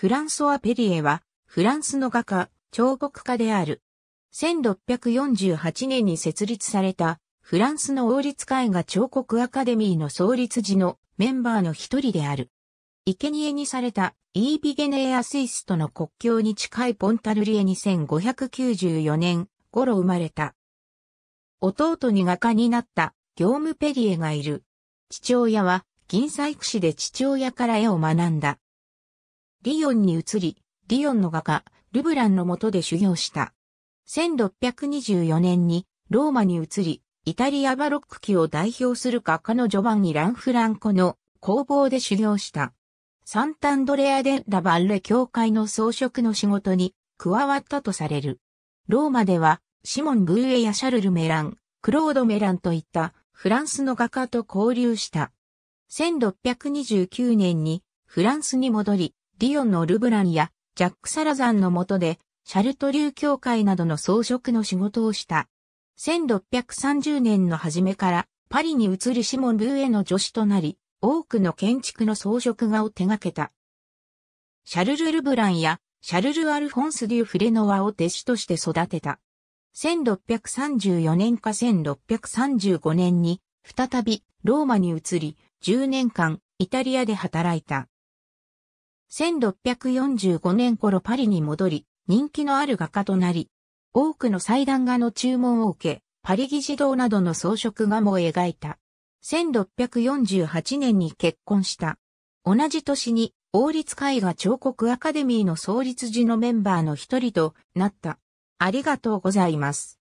フランソワ・ペリエは、フランスの画家、彫刻家である。1648年に設立された、フランスの王立絵画彫刻アカデミーの創立時のメンバーの一人である。生贄にされたイービゲネア・スイスとの国境に近いポンタルリエ2594年頃生まれた。弟に画家になった業務ペリエがいる。父親は銀細工師で父親から絵を学んだ。リヨンに移り、リヨンの画家、ルブランの下で修行した。1624年にローマに移り、イタリアバロック期を代表する画家のジョバンニ・ランフランコの工房で修行した。サンタンドレア・デ・ラ・バッレ教会の装飾の仕事に加わったとされる。ローマでは、シモン・ブーエやシャルル・メラン、クロード・メランといったフランスの画家と交流した。1629年にフランスに戻り、リオンのルブランやジャック・サラザンの下で、シャルト流協会などの装飾の仕事をした。1630年の初めからパリに移るシモン・ブーエの助手となり、多くの建築の装飾画を手掛けた。シャルル・ルブランやシャルル・アルフォンス・デュ・フレノワを弟子として育てた。1634年か1635年に再びローマに移り、10年間イタリアで働いた。1645年頃パリに戻り、人気のある画家となり、多くの祭壇画の注文を受け、パリ議事堂などの装飾画も描いた。1648年に結婚した。同じ年に、王立絵画彫刻アカデミーの創立時のメンバーの一人となった。ありがとうございます。